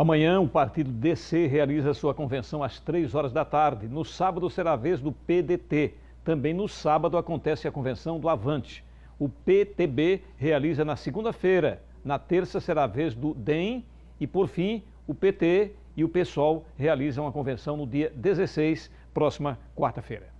Amanhã, o partido DC realiza sua convenção às três horas da tarde. No sábado será a vez do PDT. Também no sábado acontece a convenção do Avante. O PTB realiza na segunda-feira. Na terça será a vez do DEM. E, por fim, o PT e o PSOL realizam a convenção no dia 16, próxima quarta-feira.